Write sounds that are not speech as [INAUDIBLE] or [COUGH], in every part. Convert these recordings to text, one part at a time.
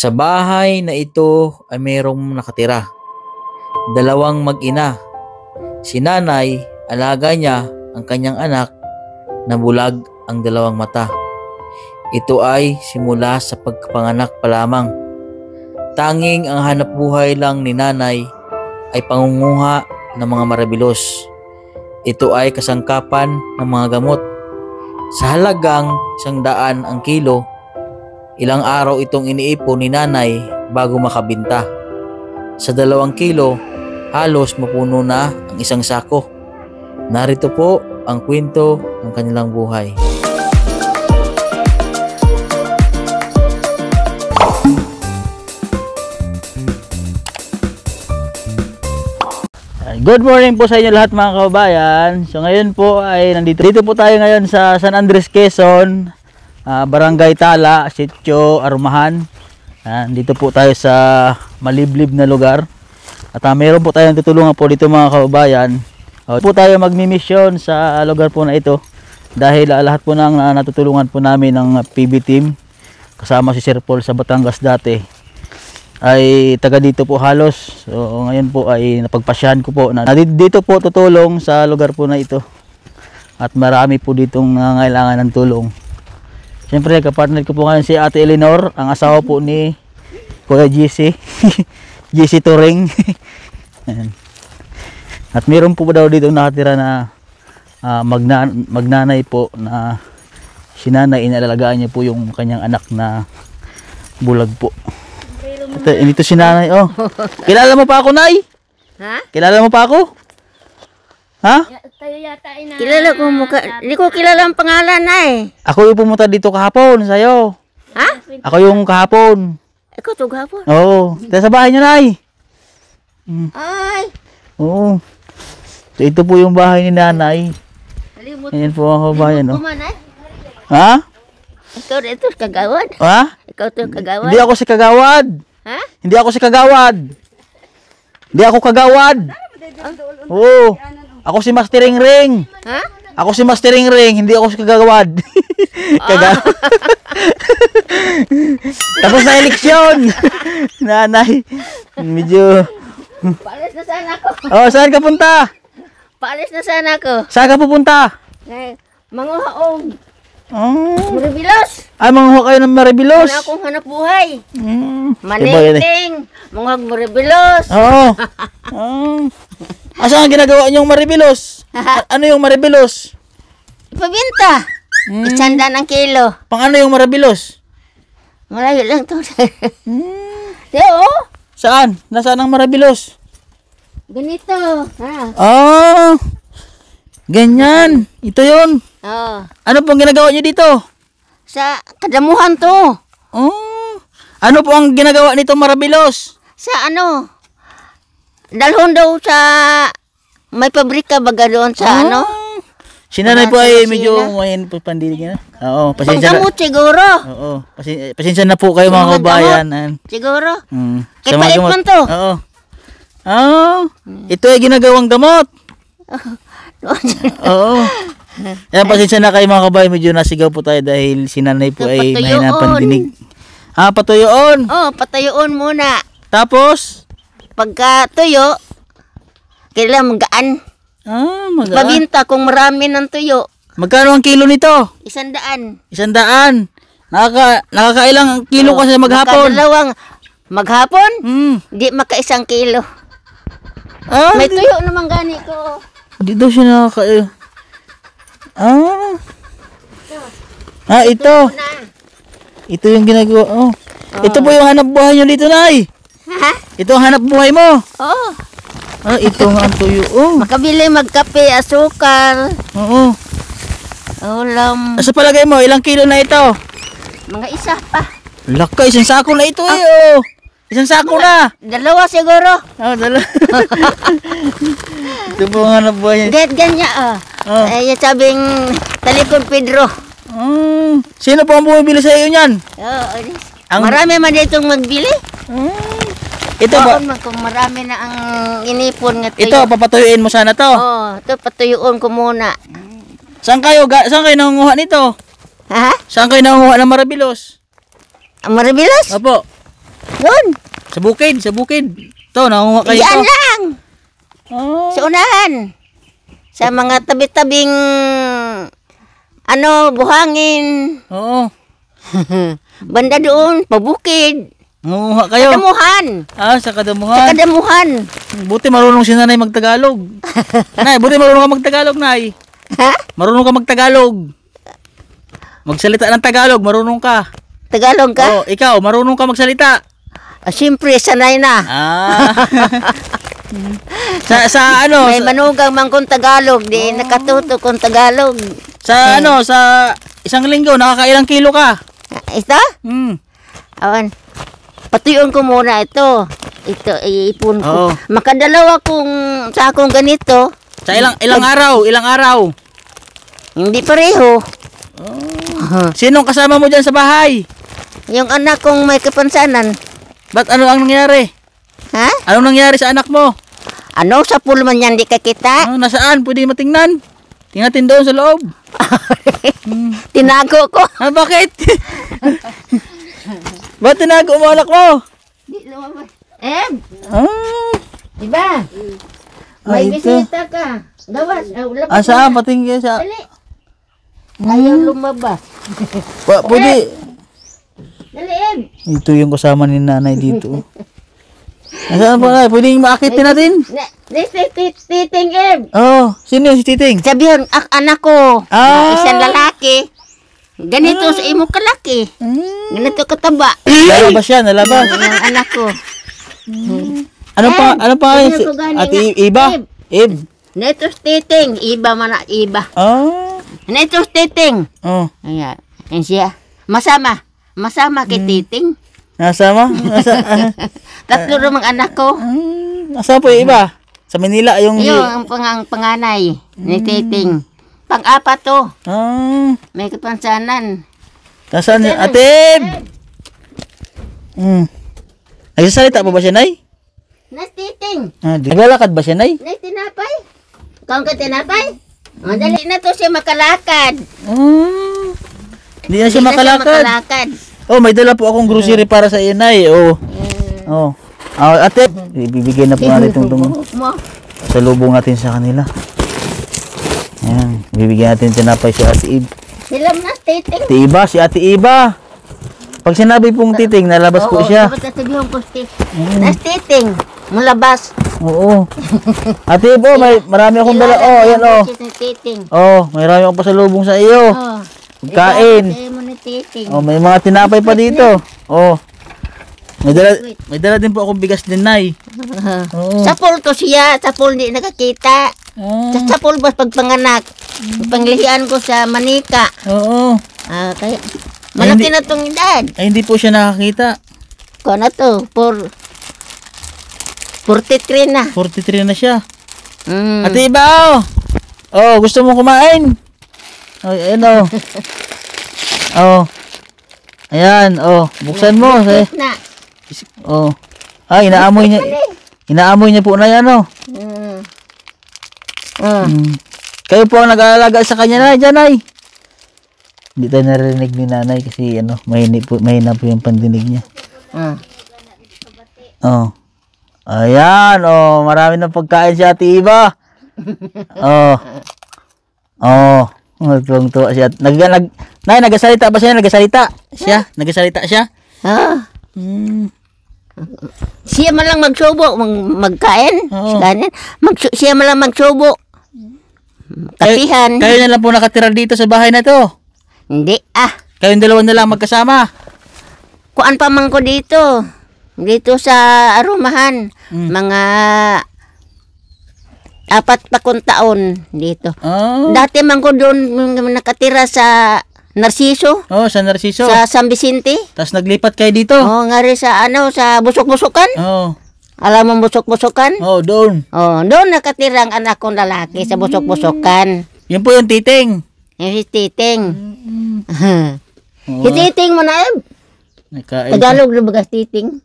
Sa bahay na ito ay mayroong nakatira. Dalawang mag-ina. Si nanay, alaga niya ang kanyang anak na bulag ang dalawang mata. Ito ay simula sa pagkapanganak pa lamang. Tanging ang hanap buhay lang ni nanay ay pangunguha ng mga marabilos. Ito ay kasangkapan ng mga gamot. Sa halagang 100 ang kilo Ilang araw itong iniipon ni nanay bago makabinta. Sa dalawang kilo, halos mapuno na ang isang sako. Narito po ang kwento ng kanilang buhay. Good morning po sa inyo lahat mga kababayan. So ngayon po ay nandito dito po tayo ngayon sa San Andres, Quezon uh, Barangay Tala, Sitio Armahan. Uh, ah, dito po tayo sa maliblib na lugar. At uh, meron po tayong tutulungan po dito mga kababayan. Uh, po tayo magmimisyon sa lugar po na ito. Dahil uh, lahat po ng uh, natutulungan po namin ng PB team kasama si Sir Paul sa Batangas dati ay taga dito po halos. So ngayon po ay napagpasyahan ko po na dito po tutulong sa lugar po na ito. At marami po ditong nangangailangan ng tulong. Siyempre, kapartner ko po ngayon si Ate Eleanor, ang asawa po ni Kuya GC. GC Turing. At meron po daw dito nakatira na uh, magna magnanay po na sinanay inalagaan niya po yung kanyang anak na bulag po. Ito, ito si nanay, oh. [LAUGHS] Kilala mo pa ako, Nay? Ha? Kilala mo pa ako? Ha? tayo yata ina. Kilala ko mukha. Hindi ko kilala ang pangalan na eh. Ako yung pumunta dito kahapon sa iyo. Ha? Ako yung kahapon. Ikaw to kahapon? Oo. Tayo sa bahay niyo, Nay. Mm. Ay! Oo. So, ito po yung bahay ni Nanay. Halimut. Ayan po ang bahay, no? Ha? Ikaw rin ito, kagawad. Ha? Ikaw to kagawad. Hindi ako si kagawad. Ha? Hindi ako si kagawad. Hindi ako kagawad. Ano Oo. Oh. Ako si Master Ring Ring. Ha? Ako si Master Ring Ring, hindi ako si kagawad. Ah. Kaga. Ah. [LAUGHS] Tapos na eleksyon. Nanay, medyo Paris na sana ako. Oh, saan ka punta? Paris na sana ako. Saan ka pupunta? Ngay, eh, manguhaong. Oh. Maribilos. Ay, manguha kayo ng maribilos. Wala akong hanap buhay. Mm. Eh. Maniting. Manghag maribilos. Oo. Oh. [LAUGHS] oh. Asa ang ginagawa niyong maribilos? ano yung maribilos? Ipabinta. Hmm. Isanda ng kilo. Pang ano yung maribilos? Malayo lang to. hmm. Di oh. Saan? Nasaan ang maribilos? Ganito. Ha? Oh. Ganyan. Ito yun. Oo. Oh. Ano pong ginagawa niyo dito? Sa kadamuhan to. Oh. Ano po ang ginagawa nito marabilos? Sa ano? dalhon daw sa may pabrika baga doon sa ah. ano? Si nanay po ay medyo ngayon po pandilig na. Oo, pasensya na. Panggamot siguro. Oo, pasensya, pasensya na po kayo mga kabayan. Siguro. Mm. Kaya pait to. Oo. Oo. Ah, ito ay ginagawang gamot. [LAUGHS] Oo. Yan, pasensya na kayo mga kabayan. Medyo nasigaw po tayo dahil si nanay po ay mahina pandinig. Ah, patuyoon. Oo, oh, patuyoon muna. Tapos? Pagka tuyo, kailangan magaan. Ah, magaan. Mabinta kung marami ng tuyo. Magkano ang kilo nito? Isandaan. Isandaan. Nakaka, nakakailang kilo kasi maghapon. Magkadalawang maghapon, mm. di makaisang kilo. Ah, May di... tuyo naman gani ko. Hindi daw siya nakaka... Eh. Ah. Ito. Ah, ito. Ito, ito yung ginagawa. Oh. Oh. Ito po ah. yung hanap buhay nyo dito, Nay. Ha? Ito ang hanap buhay mo. Oo. Oh. Ah, ito nga ang tuyo. Oh. Makabili magkape, asukar. Oo. Ulam. Ah, sa palagay mo, ilang kilo na ito? Mga isa pa. Laka, isang sako na ito eh. Oh. Isang sako na. Dalawa siguro. Oh, dalawa. [LAUGHS] ito po ang hanap buhay. Get ganyan oh. ah. Oh. Eh, Ay, sabing talikod Pedro. Mm. Sino po ang bumibili sa iyo niyan? Oo, oh, Ang... Marami man ditong magbili. Mm. Ito Oo, ba? kung marami na ang inipon ng tuyo. Ito papatuyuin mo sana to. Oo, ito patuyuin ko muna. Saan kayo? Ga- saan kayo nangunguha nito? Ha? Saan kayo nangunguha ng marabilos? Ang maribilas? Opo. Doon. Sa bukid, sa bukid. To nangunguha kayo Diyan to. lang. Oh. Sa unahan. Sa mga tabi-tabing ano, buhangin. Oo. [LAUGHS] Banda doon, pabukid. Mangunguha kayo. Kadamuhan. Ah, sa kadamuhan. Sa kadamuhan. Buti marunong si nanay magtagalog. [LAUGHS] nay, buti marunong ka magtagalog, nay. Ha? Marunong ka magtagalog. Magsalita ng Tagalog, marunong ka. Tagalog ka? Oo, ikaw, marunong ka magsalita. Ah, siyempre, sanay na. Ah. [LAUGHS] sa, sa ano? May manugang man kung Tagalog, di oh. nakatuto kung Tagalog. Sa hmm. ano, sa isang linggo, nakakailang kilo ka? Ah, ito? Hmm. Awan, patuyuan ko muna ito. Ito, ipon ko. Oo. Makadalawa kung sakong ganito. Sa ilang ilang araw, ilang araw. Hindi pareho. Oh. Sinong kasama mo dyan sa bahay? Yung anak kong may kapansanan. Ba't ano ang nangyari? Ha? Anong nangyari sa anak mo? Ano sa pulman yan di kakita? Ano, ah, nasaan? Pwede matingnan? Tingnan natin doon sa loob. [LAUGHS] Tinago ko. Ah, bakit? [LAUGHS] Ba't tinago mo anak mo? Di lumabas. Em? Ah. Diba? May bisita ka. Gawas. Ah, ah saan? Pating kayo sa... Dali. Ayaw hmm. lumabas. Pa, pwede. Dali, Em. Ito yung kasama ni nanay dito. [LAUGHS] Nasaan pa kayo? Pwede yung maakitin natin? This is Titing Em. Oh, sino si Titing? Sabi yun, anak ko. Ah. Isang lalaki. Ganito ah. sa imo kalaki. Mm. Ganito kataba. Eh! Nalabas siya, nalabas. Ang anak ko. Mm. Ano pa, ano pa yun? Ate Iba? Ib? Netros titing. Iba man iba. Oh. Ah. Netros titing. Oh. Ayan. Ayan siya. Masama. Masama kay titing. Mm. Nasama? Nasa, [LAUGHS] [LAUGHS] Tatlo rin mga anak ko. Nasama mm. po yung iba? Sa Manila yung... Yung pang panganay ni titing. Mm. Pang-apat to. Oh. Ah. May kapansanan. Nasaan? Atid! Hmm. Nagsasalita pa ba siya, Nay? Nastiting. Ah, di- Naglalakad ba siya, Nay? Nastinapay. Kung ka tinapay. O, dali na to siya makalakad. Hmm. Hindi na siya Hindi na makalakad. makalakad. Oh, may dala po akong grocery para sa inay. Oh. Mm. Oh. Ah, ate, ibibigay na po natin itong tum- Mo. sa natin sa kanila. Ayan, bibigyan natin tinapay si Ate Ib. Silam na, titing. Ate Iba, si Ate Iba. Pag sinabi pong titing, nalabas Oo, po siya. dapat sasabihan ko, sti- Nas titing, mulabas. Oo. Ate Ibo, may marami akong dala. Oh, ayan oh. Titing. Oh, may marami akong pasalubong sa iyo. Oh. Kain. Ikaw, mo ni titing. Oh, may mga tinapay pa dito. Oh. May dala, may dala din po ako bigas din, Nay. [LAUGHS] Sa pool to siya. Sa pool hindi nakakita. Ah. Sa, sa pool ba pagpanganak? Hmm. Panglihian ko sa manika. Oo. Ah, kaya, malaki na tong edad. Ay, hindi po siya nakakita. Ko na to, for 43 na. 43 na siya. Mm. Ate Ibao! Oh. oh, gusto mo kumain? Oh, ayan oh. [LAUGHS] oh. Ayan, oh. Buksan mo. Eh. Oh. Ay, ah, inaamoy niya. Inaamoy niya po na yan, oh. Mm. Mm. mm. Kayo po ang nag-aalaga sa kanya na, dyan ay. Hindi tayo narinig ni nanay kasi ano, mahina po, mahina po yung pandinig niya. Mm. Oh. Ayan, oh, marami ng pagkain si Ate Iba. [LAUGHS] oh. Oh. Tuwang tuwa siya. Nag, nag, nay, nagasalita ba siya? Nagasalita? Siya? Nagasalita siya? Ha? Huh? Mm. Siya man lang magsubo, mag magkain, Oo. kanin. Magsu- siya man lang magsubo. Kapihan. Kayo na lang po nakatira dito sa bahay na to. Hindi ah. kayo dalawa na lang magkasama. Kuan pa man ko dito. Dito sa arumahan. Mm. Mga apat pa kong taon dito. Oh. Dati man ko doon nakatira sa Narciso? oh, sa Narciso. Sa San Vicente? Tapos naglipat kayo dito? oh, nga rin sa ano, sa busok-busokan? Oo. Oh. Alam mo busok-busokan? oh, doon. oh, doon nakatira ang anak kong lalaki sa busok-busokan. Yun po yung titing. Yung titing. Mm. Mm-hmm. oh. Si titing mo na, Eb. Eh. Nakaib. Tagalog lubagas titing.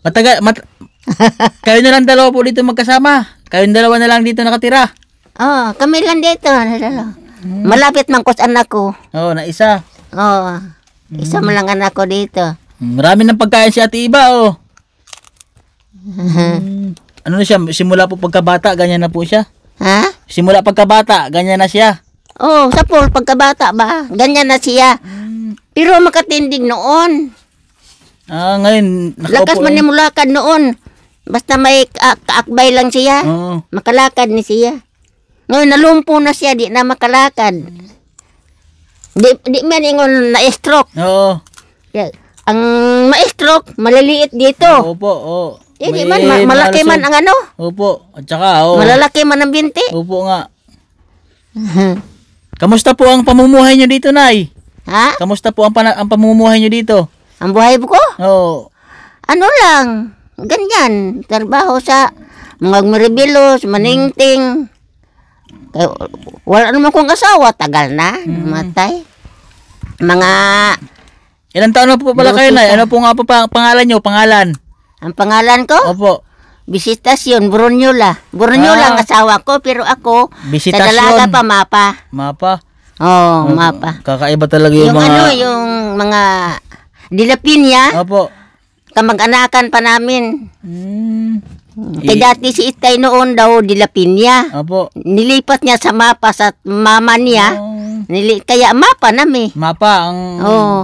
Mataga, mat [LAUGHS] kayo na lang dalawa po dito magkasama. Kayo dalawa na lang dito nakatira. Oo, oh, kami lang dito. Dalawa. Hmm. Malapit man kus anak ko. Oo, oh, na isa. Oo. Hmm. Isa man lang anak ko dito. Hmm, marami ng pagkain si Ate Iba, oh. [LAUGHS] hmm. Ano na siya? Simula po pagkabata, ganyan na po siya? Ha? Simula pagkabata, ganyan na siya? Oo, oh, sa po, pagkabata ba? Ganyan na siya. Hmm. Pero makatindig noon. Ah, ngayon, Lakas man yung mulakan noon. Basta may kaakbay lang siya. Oo. Makalakad ni siya. Ngayon, nalumpo na siya, di na makalakad. Di, di man ingon na-stroke. Oo. Yeah. Ang ma-stroke, maliliit dito. Oo po, oo. Eh, di man, ma- eh, malaki man ang ano. Opo, at saka, oo. Malalaki man ang binti. Opo nga. Mhm. Kamusta po ang pamumuhay niyo dito, Nay? Ha? Kamusta po ang, ang pamumuhay niyo dito? Ang buhay ko? Oo. Ano lang, ganyan. Trabaho sa mga maribilos, maningting. Kaya, eh, wala naman kong asawa, tagal na, mm namatay. Mga... Ilan taon na po pala kayo na? Ano po nga po pangalan nyo? Pangalan? Ang pangalan ko? Opo. Bisitasyon, Brunyola. Brunyola ah. ang asawa ko, pero ako, Bisitasyon. sa dalaga pa, mapa. Mapa? Oo, oh, mapa. Kakaiba talaga yung, yung mga... Yung ano, yung mga dilapinya. Opo. Kamag-anakan pa namin. Hmm. Hmm. Eh, dati si Itay noon daw dilapin niya. Opo. Nilipat niya sa mapa sa mama niya. Oh. Nili, kaya mapa nami. Mapa ang oh.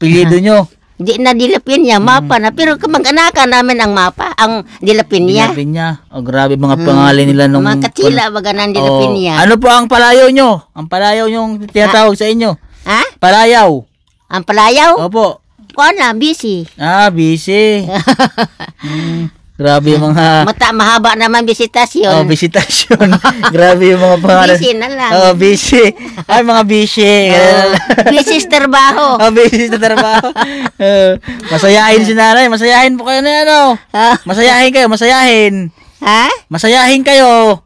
pilido ah. nyo. Di na dilapin niya, mapa hmm. na. Pero kamag-anakan namin ang mapa, ang dilapin niya. Dilapin niya. Oh, grabe mga hmm. pangalan nila. Nung, mga katsila, baga ng dilapin oh. niya. Ano po ang palayaw nyo? Ang palayaw yung tinatawag ha? sa inyo? Ha? Palayaw. Ang palayaw? Opo. Kuan na, busy. Ah, busy. [LAUGHS] hmm. Grabe yung mga... [LAUGHS] Mata, mahaba naman bisitasyon. Oh, bisitasyon. [LAUGHS] Grabe yung mga pangalan. Busy na lang. Oh, busy. Ay, mga busy. Oh, [LAUGHS] busy sa trabaho. Oh, busy sa trabaho. uh, masayahin si nanay. Masayahin po kayo na ano. Masayahin kayo, masayahin. Ha? Masayahin kayo.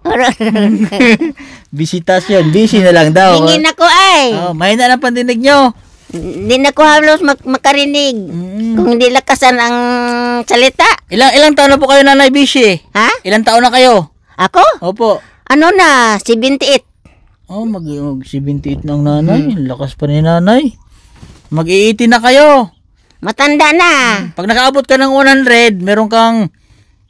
Bisitasyon. Busy na lang daw. Hingin ako ay. Oh, may na pandinig nyo. Hindi na ko halos mag- makarinig. Mm. Kung hindi lakasan ang salita. Ilang ilang taon na po kayo nanay Bishi? Ha? Ilang taon na kayo? Ako? Opo. Ano na? 78. Oh, mag, mag 78 ang nanay. Mm. Lakas pa ni nanay. Mag-80 na kayo. Matanda na. Mm. Pag nakaabot ka ng 100, meron kang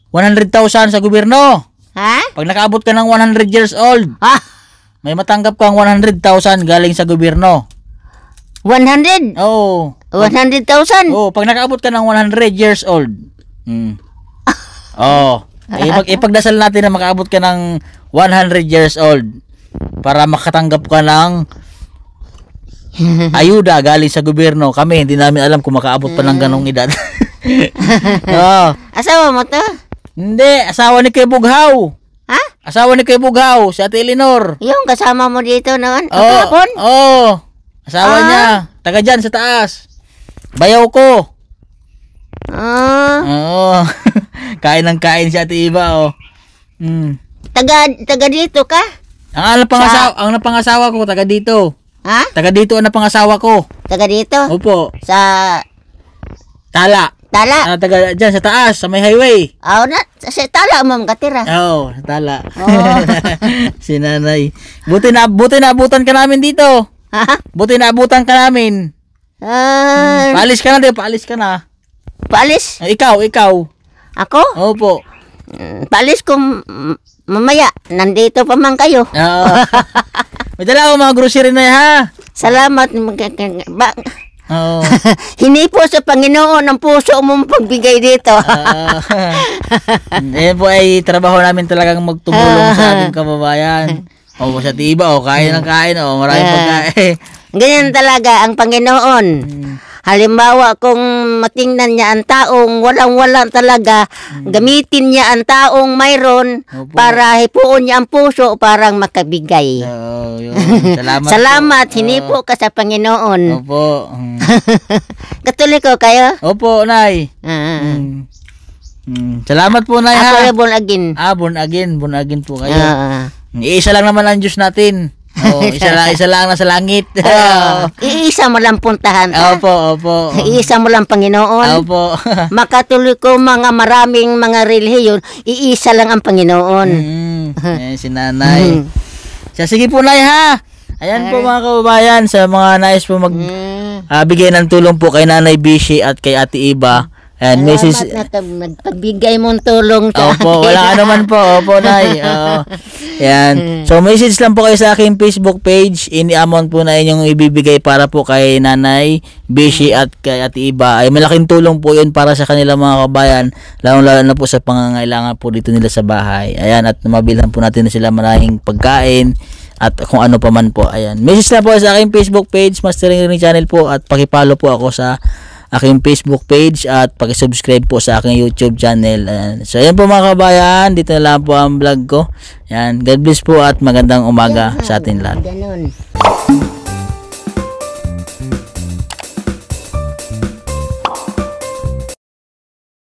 100,000 sa gobyerno. Ha? Pag nakaabot ka ng 100 years old, Ah! may matanggap kang 100,000 galing sa gobyerno. 100? Oo. Oh, 100,000? Oo, oh, pag nakaabot ka ng 100 years old. Mm. Oo. Oh, [LAUGHS] eh, ipag, ipagdasal natin na makaabot ka ng 100 years old para makatanggap ka ng [LAUGHS] ayuda galing sa gobyerno. Kami, hindi namin alam kung makaabot pa ng hmm. ganong edad. [LAUGHS] Oo. oh. Asawa mo to? Hindi, asawa ni Kuya Bughaw. Ha? Asawa ni Kuya Bughaw, si Ate Eleanor. Yung kasama mo dito noon? Oo. Oh, Oo. Oh. Asawa Ah? niya. Taga dyan sa taas. Bayaw ko. Ah, Oo. [LAUGHS] kain ng kain si Ate Iba, oh. Mm. taga, taga dito ka? Ang alam pangasawa, ang napangasawa ko taga dito. Ha? Taga dito ang napangasawa ko. Taga dito? Opo. Sa Tala. tala? Ah, taga dyan sa taas, sa may highway. Aw na, sa tala mo katira. Oo, oh, tala. Oo. [LAUGHS] si nanay. Buti na, buti na abutan ka namin dito. [LAUGHS] Buti na abutan ka namin. Ah, Paalis ka na, di. Paalis ka na. paalis? Eh, ikaw, ikaw. Ako? Opo. Mm, Paalis kung mamaya, nandito pa man kayo. Oo. Ah. [LAUGHS] May dala ako mga grocery na ha. Salamat. mag- ba- Oo. [LAUGHS] Hinipo sa Panginoon ang puso mong pagbigay dito. Ah. Yan po ay trabaho namin talagang magtumulong sa ating kababayan. O oh, sa tiba, o oh, kaya ng kain, o oh, maraming Yeah. pagkain. [LAUGHS] Ganyan talaga ang Panginoon. Mm. Halimbawa, kung matingnan niya ang taong walang walang talaga, mm. gamitin niya ang taong mayroon Opo. para hipuon niya ang puso parang makabigay. So, yun. [LAUGHS] Salamat. Salamat, hinipo ka sa Panginoon. Opo. Mm. [LAUGHS] Katoliko kayo? Opo, Nay. Ah, ah, ah, Mm. Mm. Salamat po, Nay, ha. ay born again. Ah, born again. Born again po kayo. Ah, ah. Iisa lang naman ang Diyos natin. Oh, [LAUGHS] isa lang, isa lang nasa langit. oh, [LAUGHS] iisa mo lang puntahan. Ha? Opo, opo. Iisa mo lang Panginoon. Opo. [LAUGHS] Makatuloy ko mga maraming mga relihiyon, iisa lang ang Panginoon. Mm, eh, si nanay. Mm. sige po, Nay, ha? Ayan Ay. po mga kababayan, sa mga nais po mag mm. uh, ng tulong po kay Nanay Bishi at kay Ate Iba. And Salamat Mrs. na to, magpagbigay mong tulong sa Opo, akin. wala ka naman po. Opo, Nay. [LAUGHS] Oo. Yan. So, message lang po kayo sa aking Facebook page. Ini-amount po na inyong ibibigay para po kay Nanay, Bishi at kay Ate Iba. Ay, malaking tulong po yun para sa kanilang mga kabayan. Lalo-lalo na po sa pangangailangan po dito nila sa bahay. Ayan, at mabilhan po natin na sila maraming pagkain at kung ano pa man po. Ayan. Message lang po sa aking Facebook page, Mastering Ring Channel po at pakipalo po ako sa aking Facebook page at pakisubscribe po sa aking YouTube channel. Ayan. So, ayan po mga kabayan. Dito na lang po ang vlog ko. Ayan. God bless po at magandang umaga sa ating lahat. Ganun.